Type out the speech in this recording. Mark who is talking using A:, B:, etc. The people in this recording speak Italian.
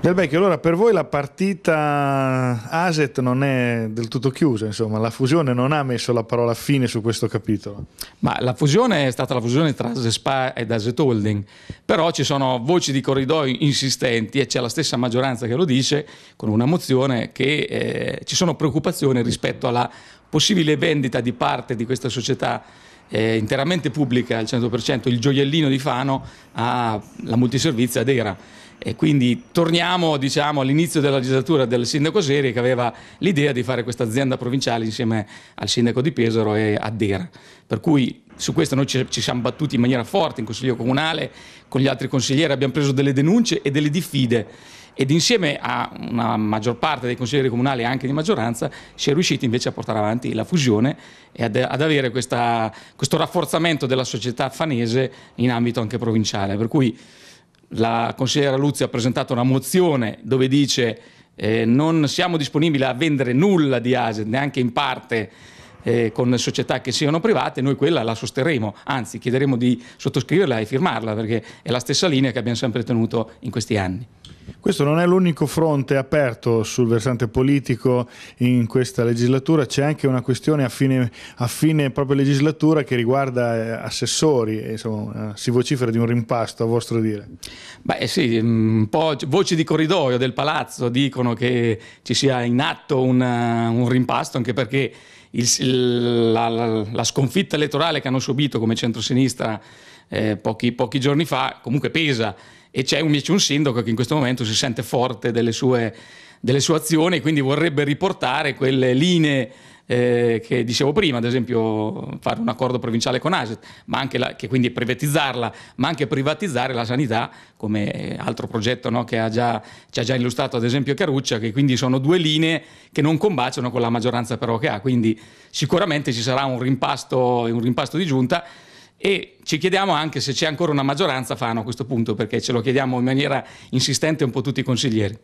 A: Del Vecchio, allora per voi la partita Aset non è del tutto chiusa, insomma, la fusione non ha messo la parola fine su questo capitolo.
B: Ma la fusione è stata la fusione tra Spa ed Aset Holding, però ci sono voci di corridoio insistenti e c'è la stessa maggioranza che lo dice con una mozione che eh, ci sono preoccupazioni rispetto alla possibile vendita di parte di questa società eh, interamente pubblica al 100%, il gioiellino di Fano alla multiservizio ad Era. E quindi torniamo diciamo, all'inizio della legislatura del sindaco Seri che aveva l'idea di fare questa azienda provinciale insieme al sindaco di Pesaro e a Dera. Per cui su questo noi ci, ci, siamo battuti in maniera forte in Consiglio Comunale, con gli altri consiglieri abbiamo preso delle denunce e delle diffide ed insieme a una maggior parte dei consiglieri comunali anche di maggioranza si è riusciti invece a portare avanti la fusione e ad, ad avere questa, questo rafforzamento della società fanese in ambito anche provinciale. Per cui la consigliera Luzzi ha presentato una mozione dove dice eh, non siamo disponibili a vendere nulla di ASE, neanche in parte eh, con società che siano private, noi quella la sosterremo, anzi chiederemo di sottoscriverla e firmarla perché è la stessa linea che abbiamo sempre tenuto in questi anni.
A: Questo non è l'unico fronte aperto sul versante politico in questa legislatura, c'è anche una questione a fine, a fine proprio legislatura che riguarda eh, assessori, eh, insomma,
B: eh, si vocifera di un rimpasto a vostro dire. Beh sì, mm, un po' voci di corridoio del palazzo dicono che ci sia in atto una, un rimpasto anche perché il, la, la, la sconfitta elettorale che hanno subito come centrosinistra eh, pochi, pochi giorni fa comunque pesa e c'è invece un sindaco che in questo momento si sente forte delle sue, delle sue azioni e quindi vorrebbe riportare quelle linee eh, che dicevo prima, ad esempio fare un accordo provinciale con Aset, ma anche la, che quindi privatizzarla, ma anche privatizzare la sanità, come altro progetto no, che ha già, ci ha già illustrato ad esempio Caruccia, che quindi sono due linee che non combaciano con la maggioranza però che ha, quindi sicuramente ci sarà un rimpasto, un rimpasto di giunta e ci chiediamo anche se c'è ancora una maggioranza Fano a questo punto, perché ce lo chiediamo in maniera insistente un po' tutti i consiglieri.